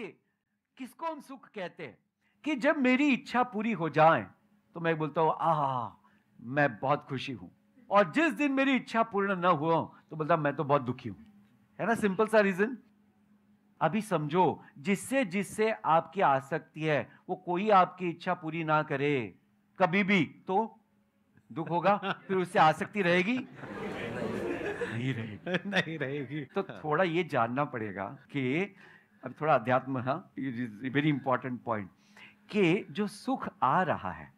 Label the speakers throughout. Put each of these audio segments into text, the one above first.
Speaker 1: देखिए किसको हम सुख कहते हैं कि जब मेरी इच्छा पूरी हो जाए तो मैं बोलता हूं आ मैं बहुत खुशी हूं और जिस दिन मेरी इच्छा पूर्ण न हुआ तो बोलता मैं तो बहुत दुखी हूं है ना सिंपल सा रीजन अभी समझो जिससे जिससे आपकी आसक्ति है वो कोई आपकी इच्छा पूरी ना करे कभी भी तो दुख होगा फिर उससे आसक्ति रहेगी नहीं रहेगी नहीं रहेगी तो थोड़ा ये जानना पड़ेगा कि अब थोड़ा अध्यात्म हाँ वेरी इंपॉर्टेंट पॉइंट कि जो सुख आ रहा है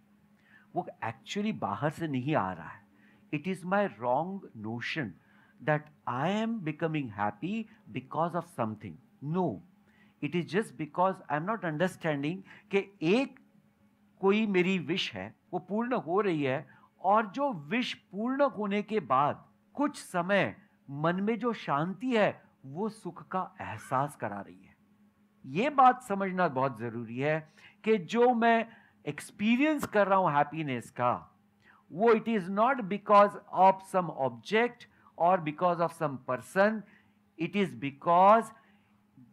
Speaker 1: वो एक्चुअली बाहर से नहीं आ रहा है it is my wrong notion that I am becoming happy because of something no it is just because I am not understanding कि एक कोई मेरी विश है वो पूर्ण हो रही है और जो विश पूर्ण होने के बाद कुछ समय मन में जो शांति है वो सुख का एहसास करा रही है ये बात समझना बहुत ज़रूरी है कि जो मैं एक्सपीरियंस कर रहा हूँ हैप्पीनेस का वो it is not because of some object और because of some person it is because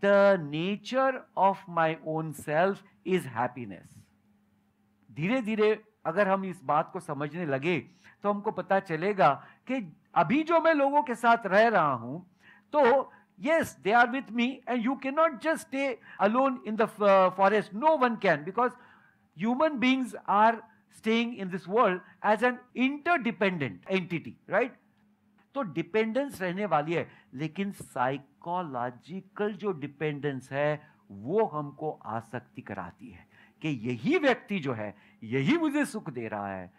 Speaker 1: the nature of my own self is happiness धीरे धीरे अगर हम इस बात को समझने लगे तो हमको पता चलेगा कि अभी जो मैं लोगों के साथ रह रहा हूं तो Yes, they are with me and you cannot just stay alone in the uh, forest. No one can because human beings are staying in this world as an interdependent entity, right? तो dependence रहने वाली है लेकिन psychological जो dependence है वो हमको आसक्ति कराती है कि यही व्यक्ति जो है यही मुझे सुख दे रहा है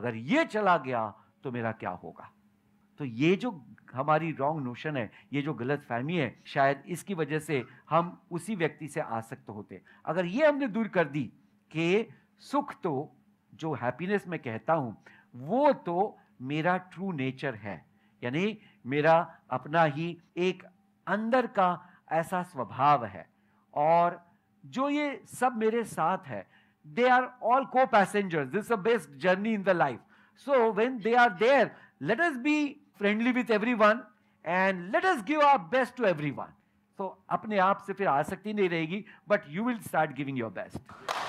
Speaker 1: अगर ये चला गया तो मेरा क्या होगा तो ये जो हमारी रॉन्ग नोशन है ये जो गलत फहमी है शायद इसकी वजह से हम उसी व्यक्ति से आसक्त होते अगर ये हमने दूर कर दी कि सुख तो जो हैप्पीनेस मैं कहता हूँ वो तो मेरा ट्रू नेचर है यानी मेरा अपना ही एक अंदर का ऐसा स्वभाव है और जो ये सब मेरे साथ है they are all co-passengers this a best journey in the life so when they are there let us be friendly with everyone and let us give our best to everyone. So अपने आप से फिर आसक्ति नहीं but you will start giving your best.